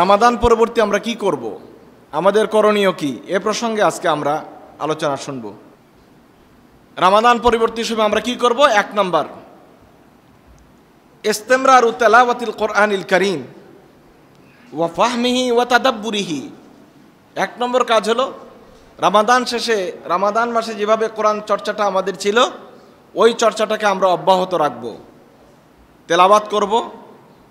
রামাদান পরবর্তী আমরা কি করব। আমাদের করণীয় কি এ প্রসঙ্গে আজকে আমরা আলোচনা শুনব রামাদান পরবর্তী হিসেবে আমরা কি করব এক নম্বর ইস্তেমরার তেলাওয়াতিল কোরআনিল করিম ওয়া ফাহমিহি ওয়া তাদাব্বুরিহি এক নম্বর কাজ হলো রামাদান শেষে রামাদান মাসে যেভাবে কোরআন চর্চাটা আমাদের ছিল ওই চর্চাটাকে আমরা অব্যাহত রাখব তেলাবাত করব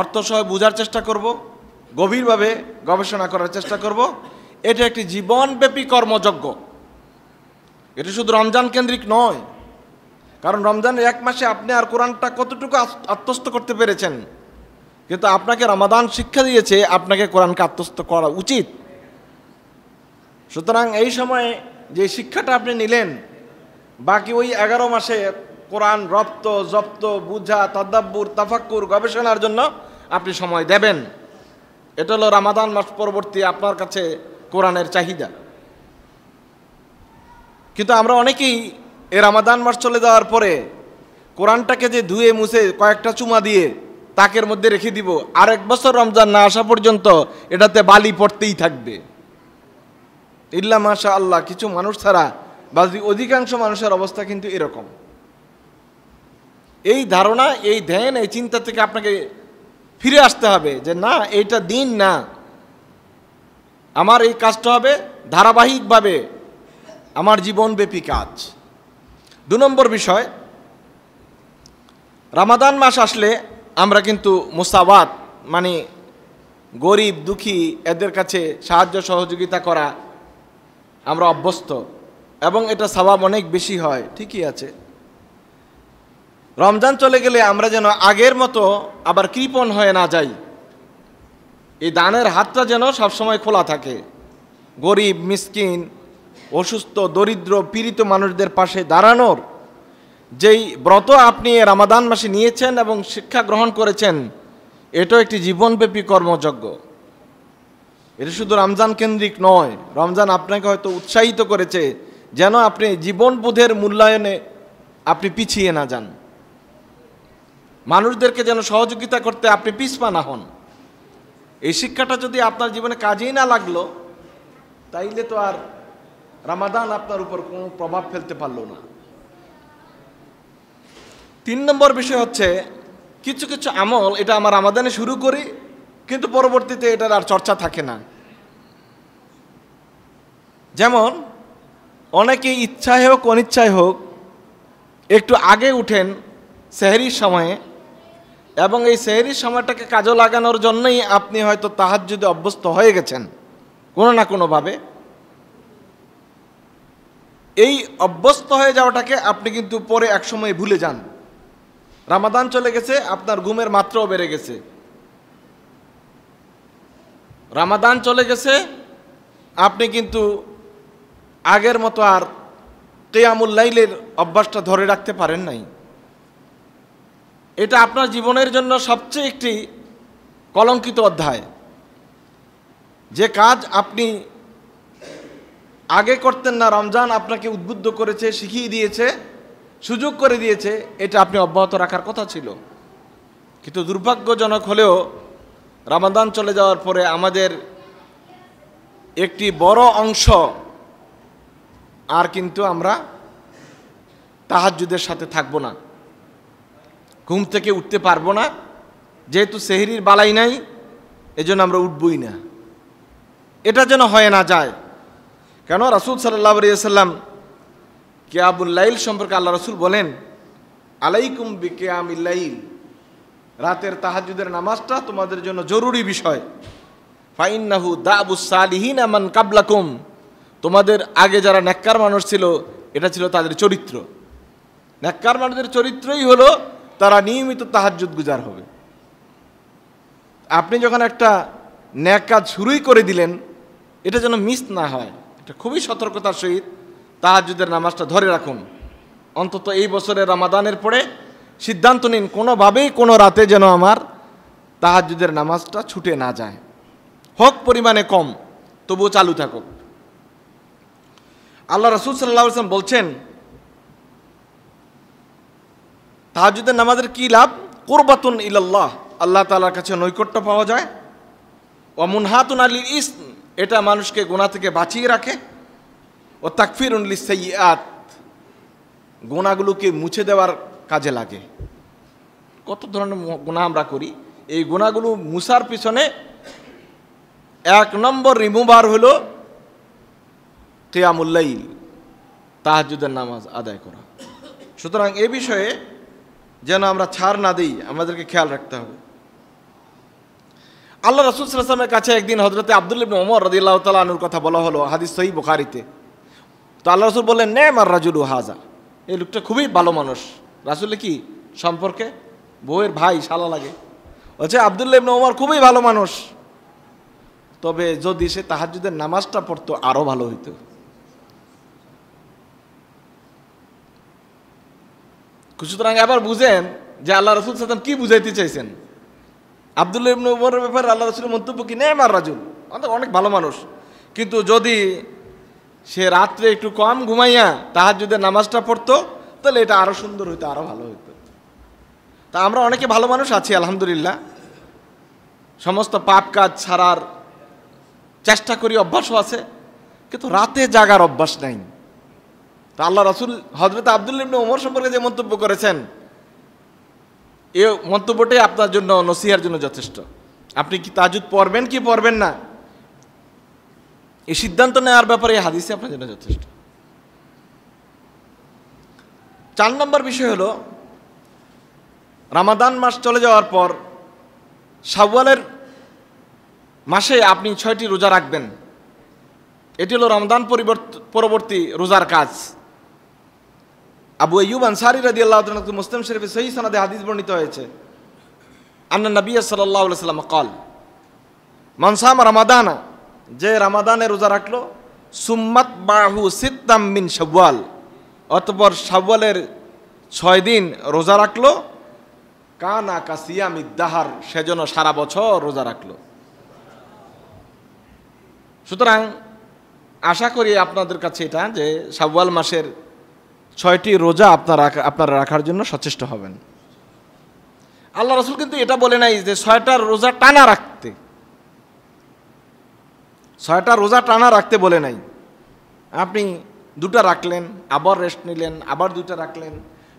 অর্থ সহ বোঝার চেষ্টা করব গভীরভাবে গবেষণা করার চেষ্টা করব এটা একটি জীবনব্যাপী কর্মযজ্ঞ এটা শুধু রমজান কেন্দ্রিক নয় কারণ রমজানের এক মাসে আপনি আর কোরআনটা কতটুকু আত্মস্থ করতে পেরেছেন কিন্তু আপনাকে রমাদান শিক্ষা দিয়েছে আপনাকে কোরআনকে আত্মস্থ করা উচিত সুতরাং এই সময়ে যে শিক্ষাটা আপনি নিলেন বাকি ওই এগারো মাসে কোরআন রপ্ত জপ্ত বুঝা তাদাব্বুর তাফাক্কুর গবেষণার জন্য আপনি সময় দেবেন এটা হলো রামাদান মাস পরবর্তী আপনার কাছে কোরআনের চাহিদা কিন্তু আমরা অনেকেই এ রামাদান মাস চলে যাওয়ার পরে কোরআনটাকে যে ধুয়ে মুছে কয়েকটা চুমা দিয়ে তাকের মধ্যে রেখে দিব আর এক বছর রমজান না আসা পর্যন্ত এটাতে বালি পড়তেই থাকবে ইল্লা মাশা আল্লাহ কিছু মানুষ ছাড়া বা অধিকাংশ মানুষের অবস্থা কিন্তু এরকম এই ধারণা এই ধ্যান এই চিন্তা থেকে আপনাকে ফিরে আসতে হবে যে না এটা দিন না আমার এই কাজটা হবে ধারাবাহিকভাবে আমার জীবনব্যাপী কাজ দু নম্বর বিষয় রামাদান মাস আসলে আমরা কিন্তু মুসাবাত মানে গরিব দুঃখী এদের কাছে সাহায্য সহযোগিতা করা আমরা অভ্যস্ত এবং এটা স্বভাব অনেক বেশি হয় ঠিকই আছে রমজান চলে গেলে আমরা যেন আগের মতো আবার কৃপণ হয়ে না যাই এই দানের হাতটা যেন সবসময় খোলা থাকে গরিব মিসকিন অসুস্থ দরিদ্র পীড়িত মানুষদের পাশে দাঁড়ানোর যেই ব্রত আপনি রামাদান মাসে নিয়েছেন এবং শিক্ষা গ্রহণ করেছেন এটাও একটি জীবনব্যাপী কর্মযজ্ঞ এটা শুধু রমজান কেন্দ্রিক নয় রমজান আপনাকে হয়তো উৎসাহিত করেছে যেন আপনি জীবনবোধের মূল্যায়নে আপনি পিছিয়ে না যান মানুষদেরকে যেন সহযোগিতা করতে আপনি পিসপা না হন এই শিক্ষাটা যদি আপনার জীবনে কাজেই না লাগলো তাইলে তো আর রামাদান আপনার উপর কোনো প্রভাব ফেলতে পারলো না তিন নম্বর বিষয় হচ্ছে কিছু কিছু আমল এটা আমার রামাদানে শুরু করি কিন্তু পরবর্তীতে এটার আর চর্চা থাকে না যেমন অনেকে ইচ্ছায় হোক অনিচ্ছায় হোক একটু আগে উঠেন সেহরির সময়ে এবং এই সেহরির সময়টাকে কাজে লাগানোর জন্যই আপনি হয়তো তাহার যদি অভ্যস্ত হয়ে গেছেন কোনো না কোনোভাবে এই অভ্যস্ত হয়ে যাওয়াটাকে আপনি কিন্তু পরে একসময় ভুলে যান রামাদান চলে গেছে আপনার ঘুমের মাত্রাও বেড়ে গেছে রামাদান চলে গেছে আপনি কিন্তু আগের মতো আর কেয়ামুল লাইলের অভ্যাসটা ধরে রাখতে পারেন নাই এটা আপনার জীবনের জন্য সবচেয়ে একটি কলঙ্কিত অধ্যায় যে কাজ আপনি আগে করতেন না রমজান আপনাকে উদ্বুদ্ধ করেছে শিখিয়ে দিয়েছে সুযোগ করে দিয়েছে এটা আপনি অব্যাহত রাখার কথা ছিল কিন্তু দুর্ভাগ্যজনক হলেও রামাদান চলে যাওয়ার পরে আমাদের একটি বড় অংশ আর কিন্তু আমরা তাহাজুদের সাথে থাকবো না ঘুম থেকে উঠতে পারবো না যেহেতু সেহরির বালাই নাই এজন্য আমরা উঠবই না এটা যেন হয় না যায় কেন রাসুল সাল্লাহ সাল্লাম কে আবুল্লাইল সম্পর্কে আল্লাহ রসুল বলেন আলাইকুম বি কেয়ামিল্লাইল রাতের তাহাজুদের নামাজটা তোমাদের জন্য জরুরি বিষয় ফাইন্নাহু দাবুস সালিহীন আমান কাবলাকুম তোমাদের আগে যারা ন্যাক্কার মানুষ ছিল এটা ছিল তাদের চরিত্র ন্যাক্কার মানুষদের চরিত্রই হলো তারা নিয়মিত তাহাজুদ গুজার হবে আপনি যখন একটা ন্যাক কাজ শুরুই করে দিলেন এটা যেন মিস না হয় এটা খুবই সতর্কতার সহিত তাহাজুদের নামাজটা ধরে রাখুন অন্তত এই বছরের রামাদানের পরে সিদ্ধান্ত নিন কোনোভাবেই কোনো রাতে যেন আমার তাহাজুদের নামাজটা ছুটে না যায় হোক পরিমাণে কম তবুও চালু থাকুক আল্লাহ রসুল সাল্লা বলছেন তাহাজুদের নামাজের কী লাভ কোরবাতুন ইল্লাহ আল্লাহ তালার কাছে নৈকট্য পাওয়া যায় অমুনহাতুন আলী ইস এটা মানুষকে গোনা থেকে বাঁচিয়ে রাখে ও তাকফির উনলি সৈয়াত গোনাগুলোকে মুছে দেওয়ার কাজে লাগে কত ধরনের গোনা আমরা করি এই গোনাগুলো মুসার পিছনে এক নম্বর রিমুভার হলো কেয়ামুল্লাইল তাহাজুদের নামাজ আদায় করা সুতরাং এ বিষয়ে যেন আমরা ছাড় না দিই আমাদেরকে খেয়াল রাখতে হবে আল্লাহ রসুল সাল্লামের কাছে একদিন হজরতে আব্দুল ইবন ওমর রদিল্লাহ তালুর কথা বলা হলো হাদিস সহি বুখারিতে তো আল্লাহ রসুল বললেন নে মার রাজুল হাজা এই লোকটা খুবই ভালো মানুষ রাসুলে কি সম্পর্কে বউয়ের ভাই শালা লাগে বলছে আবদুল্লা ইবন ওমর খুবই ভালো মানুষ তবে যদি সে তাহাজুদের নামাজটা পড়তো আরও ভালো হইতো সুতরাং আবার বুঝেন যে আল্লাহ রসুল সাল্লাম কি বুঝাইতে চাইছেন আবদুল্লাহ ইবনু উমরের ব্যাপারে আল্লাহ রসুলের মন্তব্য কি নেমার রাজুল অনেক অনেক ভালো মানুষ কিন্তু যদি সে রাত্রে একটু কম ঘুমাইয়া তাহার যদি নামাজটা পড়তো তাহলে এটা আরও সুন্দর হইতো আরও ভালো হইতো তা আমরা অনেকে ভালো মানুষ আছি আলহামদুলিল্লাহ সমস্ত পাপ কাজ ছাড়ার চেষ্টা করি অভ্যাসও আছে কিন্তু রাতে জাগার অভ্যাস নাই তো আল্লাহ রাসুল হজরত আবদুল্লা ওমর সম্পর্কে যে মন্তব্য করেছেন এ মন্তব্যটাই আপনার জন্য নসিহার জন্য যথেষ্ট আপনি কি তাজুদ পড়বেন কি পড়বেন না এই সিদ্ধান্ত নেওয়ার ব্যাপারে এই হাদিসে আপনার জন্য যথেষ্ট চার নম্বর বিষয় হলো রামাদান মাস চলে যাওয়ার পর সাবওয়ালের মাসে আপনি ছয়টি রোজা রাখবেন এটি হলো রমদান পরিবর্ত পরবর্তী রোজার কাজ আবু আইব আনসারি রাজি আল্লাহ মুসলিম শরীফে সহি সনাদে হাদিস বর্ণিত হয়েছে আন্না নবী সাল্লাহ সাল্লাম কল মনসাম রামাদানা যে রামাদানে রোজা রাখলো সুম্মত বাহু সিদ্দাম বিন সাব্বাল অতপর সাব্বালের ছয় দিন রোজা রাখলো কানা কাসিয়াম ইদাহার সেজন্য সারা বছর রোজা রাখলো সুতরাং আশা করি আপনাদের কাছে এটা যে সাব্বাল মাসের ছয়টি রোজা আপনার আপনারা রাখার জন্য সচেষ্ট হবেন আল্লাহ রসুল কিন্তু এটা বলে নাই যে ছয়টা রোজা টানা রাখতে ছয়টা রোজা টানা রাখতে বলে নাই আপনি দুটা রাখলেন আবার রেস্ট নিলেন আবার দুটা রাখলেন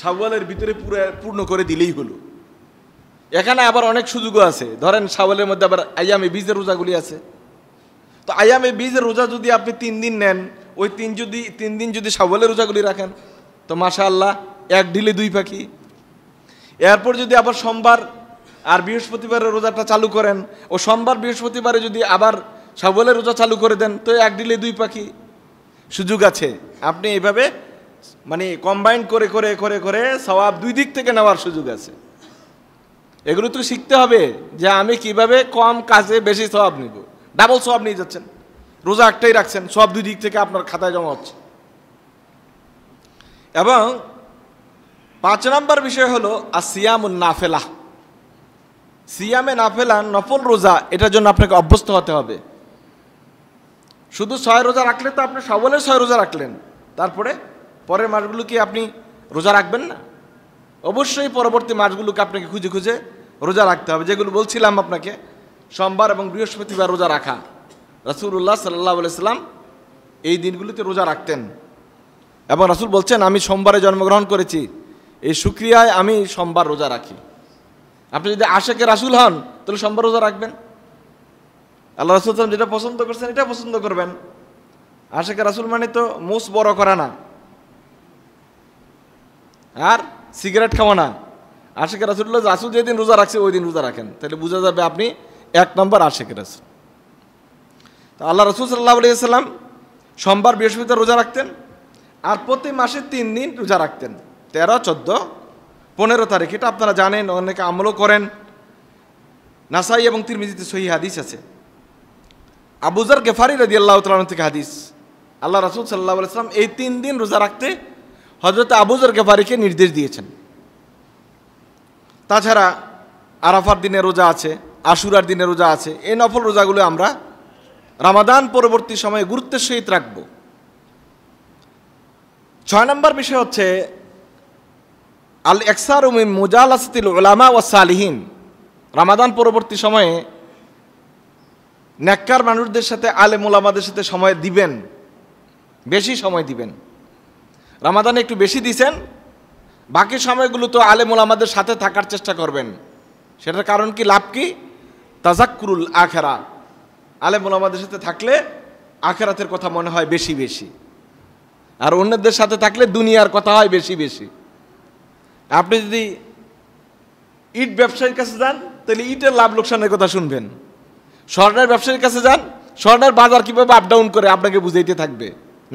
সাওয়ালের ভিতরে পুরো পূর্ণ করে দিলেই হলো এখানে আবার অনেক সুযোগও আছে ধরেন সাওয়ালের মধ্যে আবার আয়ামে বীজের রোজাগুলি আছে তো আয়ামে বীজের রোজা যদি আপনি তিন দিন নেন ওই তিন যদি তিন দিন যদি সাওয়ালের রোজাগুলি রাখেন তো মাশা আল্লাহ এক ঢিলে দুই পাখি এরপর যদি আবার সোমবার আর বৃহস্পতিবারের রোজাটা চালু করেন ও সোমবার বৃহস্পতিবারে যদি আবার সাবলের রোজা চালু করে দেন তো এক ডিলে দুই পাখি সুযোগ আছে আপনি এইভাবে মানে কম্বাইন করে করে করে করে সবাব দুই দিক থেকে নেওয়ার সুযোগ আছে এগুলো তো শিখতে হবে যে আমি কিভাবে কম কাজে বেশি সবাব নিব ডাবল সবাব নিয়ে যাচ্ছেন রোজা একটাই রাখছেন সব দুই দিক থেকে আপনার খাতায় জমা হচ্ছে এবং পাঁচ নম্বর বিষয় হলো আসিয়াম নাফেলা সিয়ামে নাফেলা নফল রোজা এটার জন্য আপনাকে অভ্যস্ত হতে হবে শুধু ছয় রোজা রাখলে তো আপনি সবলের ছয় রোজা রাখলেন তারপরে পরের মাসগুলো কি আপনি রোজা রাখবেন না অবশ্যই পরবর্তী মাসগুলোকে আপনাকে খুঁজে খুঁজে রোজা রাখতে হবে যেগুলো বলছিলাম আপনাকে সোমবার এবং বৃহস্পতিবার রোজা রাখা রাসুল্লাহ সাল্লাহ সাল্লাম এই দিনগুলিতে রোজা রাখতেন এবং রাসুল বলছেন আমি সোমবারে জন্মগ্রহণ করেছি এই সুক্রিয়ায় আমি সোমবার রোজা রাখি আপনি যদি আশেকে রাসুল হন তাহলে সোমবার রোজা রাখবেন আল্লাহ রাসুল যেটা পছন্দ করছেন এটা পছন্দ করবেন আশেকে রাসুল মানে তো মুস বড় করা না আর সিগারেট খাওয়া না আশেখ রাসুল রাসুল যেদিন রোজা রাখছে ওই দিন রোজা রাখেন তাহলে বোঝা যাবে আপনি এক নম্বর আশেখ রাসুল তো আল্লাহ রসুল সাল্লাহ আলিয়া সাল্লাম সোমবার বৃহস্পতিবার রোজা রাখতেন আর প্রতি মাসে তিন দিন রোজা রাখতেন তেরো চোদ্দ পনেরো তারিখ এটা আপনারা জানেন অনেকে আমলও করেন নাসাই এবং তিরমিজিতে সহি হাদিস আছে আবুজার গেফারি রাজি আল্লাহ তালন থেকে হাদিস আল্লাহ রাসুল সাল্লাহ সাল্লাম এই তিন দিন রোজা রাখতে হজরত আবুজার গেফারিকে নির্দেশ দিয়েছেন তাছাড়া আরাফার দিনে রোজা আছে আশুরার দিনে রোজা আছে এই নফল রোজাগুলো আমরা রামাদান পরবর্তী সময়ে গুরুত্বের সহিত রাখবো ছয় নম্বর বিষয় হচ্ছে আল এক্সার উমিন মুজাল আসাতিল ওলামা ও সালিহীন রামাদান পরবর্তী সময়ে ন্যাক্কার মানুষদের সাথে আলে মোলামাদের সাথে সময় দিবেন বেশি সময় দিবেন রামাদানে একটু বেশি দিছেন বাকি সময়গুলো তো আলে মোলামাদের সাথে থাকার চেষ্টা করবেন সেটার কারণ কি লাভ কি তাজাক্কুরুল আখেরা আলে মোলামাদের সাথে থাকলে আখেরাতের কথা মনে হয় বেশি বেশি আর অন্যদের সাথে থাকলে দুনিয়ার কথা হয় বেশি বেশি আপনি যদি ইট ব্যবসায়ীর কাছে যান তাহলে ইটের লাভ লোকসানের কথা শুনবেন স্বর্ণের ব্যবসায়ীর কাছে যান স্বর্ণের বাজার কীভাবে আপ ডাউন করে আপনাকে বুঝাইতে থাকবে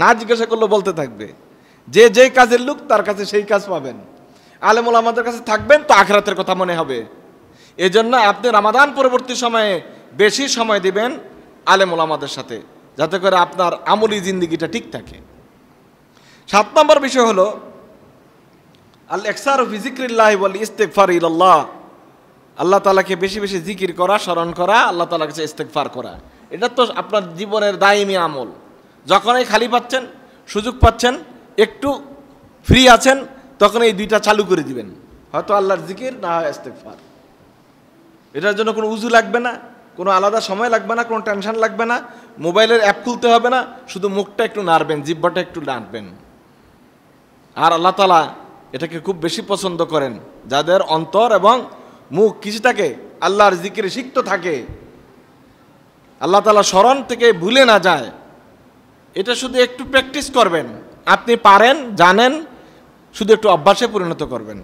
না জিজ্ঞাসা করলে বলতে থাকবে যে যে কাজের লোক তার কাছে সেই কাজ পাবেন আলেমুল আমাদের কাছে থাকবেন তো আখরাতের কথা মনে হবে এজন্য আপনি রামাদান পরবর্তী সময়ে বেশি সময় দিবেন আলেমুল আমাদের সাথে যাতে করে আপনার আমলি জিন্দিগিটা ঠিক থাকে সাত নম্বর বিষয় হলো আল একসার ফিজিক্রিল্লাহ বলি ফার ইল্লাহ আল্লাহ তালাকে বেশি বেশি জিকির করা স্মরণ করা আল্লাহ তালা কাছে ফার করা এটা তো আপনার জীবনের দায়মি আমল যখনই খালি পাচ্ছেন সুযোগ পাচ্ছেন একটু ফ্রি আছেন তখন এই দুইটা চালু করে দিবেন হয়তো আল্লাহর জিকির না হয় ফার এটার জন্য কোনো উজু লাগবে না কোনো আলাদা সময় লাগবে না কোনো টেনশন লাগবে না মোবাইলের অ্যাপ খুলতে হবে না শুধু মুখটা একটু নাড়বেন জিব্বাটা একটু নাড়বেন আর তালা এটাকে খুব বেশি পছন্দ করেন যাদের অন্তর এবং মুখ কিছু থাকে আল্লাহর জিকিরে সিক্ত থাকে আল্লাহ তালা স্মরণ থেকে ভুলে না যায় এটা শুধু একটু প্র্যাকটিস করবেন আপনি পারেন জানেন শুধু একটু অভ্যাসে পরিণত করবেন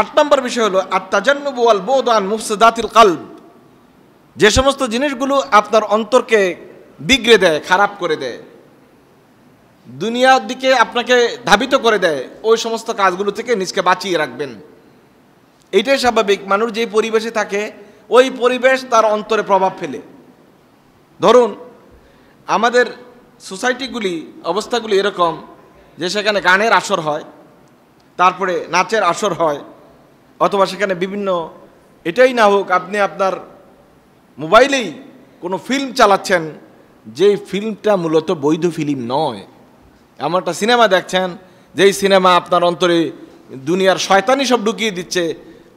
আট নম্বর বিষয় হলো আত্মাজান্নবু আল বোদান মুফসদাতিল কাল্ব যে সমস্ত জিনিসগুলো আপনার অন্তরকে বিগড়ে দেয় খারাপ করে দেয় দুনিয়ার দিকে আপনাকে ধাবিত করে দেয় ওই সমস্ত কাজগুলো থেকে নিজকে বাঁচিয়ে রাখবেন এইটাই স্বাভাবিক মানুষ যে পরিবেশে থাকে ওই পরিবেশ তার অন্তরে প্রভাব ফেলে ধরুন আমাদের সোসাইটিগুলি অবস্থাগুলি এরকম যে সেখানে গানের আসর হয় তারপরে নাচের আসর হয় অথবা সেখানে বিভিন্ন এটাই না হোক আপনি আপনার মোবাইলেই কোনো ফিল্ম চালাচ্ছেন যেই ফিল্মটা মূলত বৈধ ফিল্ম নয় এমন একটা সিনেমা দেখছেন যেই সিনেমা আপনার অন্তরে দুনিয়ার শয়তানি সব ঢুকিয়ে দিচ্ছে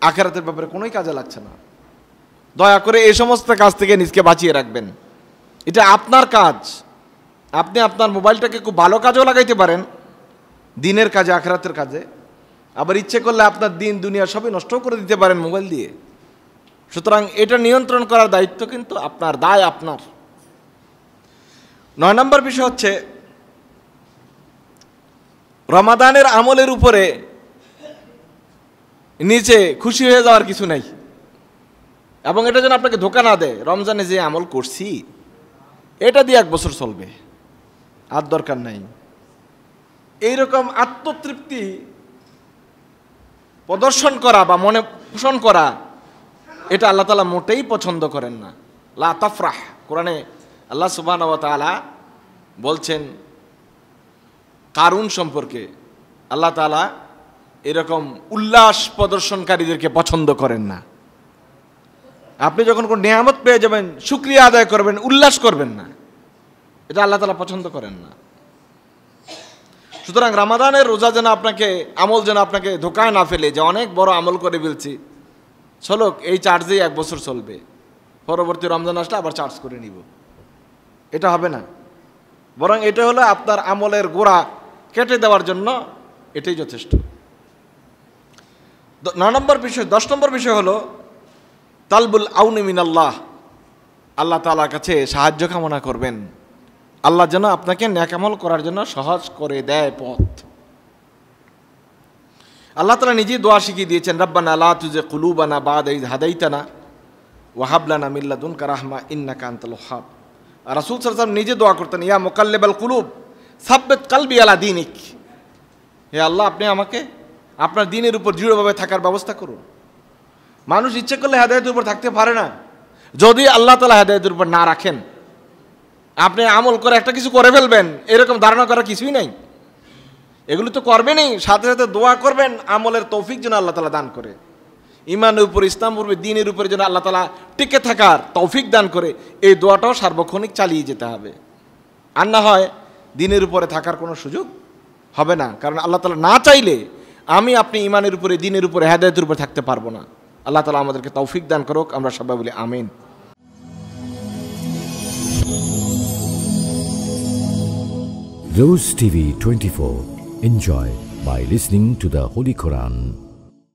আখেরাতের ব্যাপারে কোনোই কাজে লাগছে না দয়া করে এই সমস্ত কাজ থেকে নিজকে বাঁচিয়ে রাখবেন এটা আপনার কাজ আপনি আপনার মোবাইলটাকে খুব ভালো কাজেও লাগাইতে পারেন দিনের কাজে আখরাতের কাজে আবার ইচ্ছে করলে আপনার দিন দুনিয়া সবই নষ্ট করে দিতে পারেন মোবাইল দিয়ে সুতরাং এটা নিয়ন্ত্রণ করার দায়িত্ব কিন্তু আপনার দায় আপনার নয় নম্বর বিষয় হচ্ছে রমাদানের আমলের উপরে নিচে খুশি হয়ে যাওয়ার কিছু নাই এবং এটা যেন আপনাকে ধোকা না দেয় রমজানে যে আমল করছি এটা দিয়ে এক বছর চলবে আর দরকার নাই এইরকম আত্মতৃপ্তি প্রদর্শন করা বা মনে পোষণ করা এটা আল্লাহ তালা মোটেই পছন্দ করেন না লা তাফরাহ কোরআনে আল্লাহ সুবাহ বলছেন কারুন সম্পর্কে আল্লাহ তালা এরকম উল্লাস প্রদর্শনকারীদেরকে পছন্দ করেন না আপনি যখন কোনো নিয়ামত পেয়ে যাবেন সুক্রিয়া আদায় করবেন উল্লাস করবেন না এটা আল্লাহ তালা পছন্দ করেন না সুতরাং রামাদানের রোজা যেন আপনাকে আমল যেন আপনাকে ধোকায় না ফেলে যে অনেক বড় আমল করে ফেলছি চলোক এই চার্জেই এক বছর চলবে পরবর্তী রমজান আসলে আবার চার্জ করে নিব এটা হবে না বরং এটা হলো আপনার আমলের গোড়া কেটে দেওয়ার জন্য এটাই যথেষ্ট ন নম্বর বিষয় দশ নম্বর বিষয় হলো তালবুল আউনিমিন আল্লাহ আল্লাহ তালার কাছে সাহায্য কামনা করবেন আল্লাহ যেন আপনাকে ন্যাকামল করার জন্য সহজ করে দেয় পথ আল্লাহ তালা নিজেই দোয়া শিখিয়ে দিয়েছেন রব্বানা আল্লাহ তুজে কুলুবানা বাদ এই হাদাইতানা ওয়াহাবলানা মিল্লাদুন কারাহমা ইন্না কান্তল হাব রাসুল সাল্লাম নিজে দোয়া করতেন ইয়া মোকাল্লেবাল কুলুব সাব্বেদ কালবি আলা দিনিক হে আল্লাহ আপনি আমাকে আপনার দিনের উপর দৃঢ়ভাবে থাকার ব্যবস্থা করুন মানুষ ইচ্ছে করলে হেদায়তের উপর থাকতে পারে না যদি আল্লাহ তালা হেদায়তের উপর না রাখেন আপনি আমল করে একটা কিছু করে ফেলবেন এরকম ধারণা করা কিছুই নাই এগুলো তো করবেনই সাথে সাথে দোয়া করবেন আমলের তৌফিক যেন আল্লাহ তালা দান করে ইমানের উপর ইসলাম পূর্বে দিনের উপরে যেন আল্লাহ তালা টিকে থাকার তৌফিক দান করে এই দোয়াটাও সার্বক্ষণিক চালিয়ে যেতে হবে আর না হয় দিনের উপরে থাকার কোনো সুযোগ হবে না কারণ আল্লাহ তালা না চাইলে আমি আপনি ইমানের উপরে দিনের উপরে হেদায়তের উপরে থাকতে পারবো না আল্লাহ তালা আমাদেরকে তৌফিক দান করুক আমরা সবাই বলি আমিন Rose TV 24. Enjoy by listening to the Holy Quran.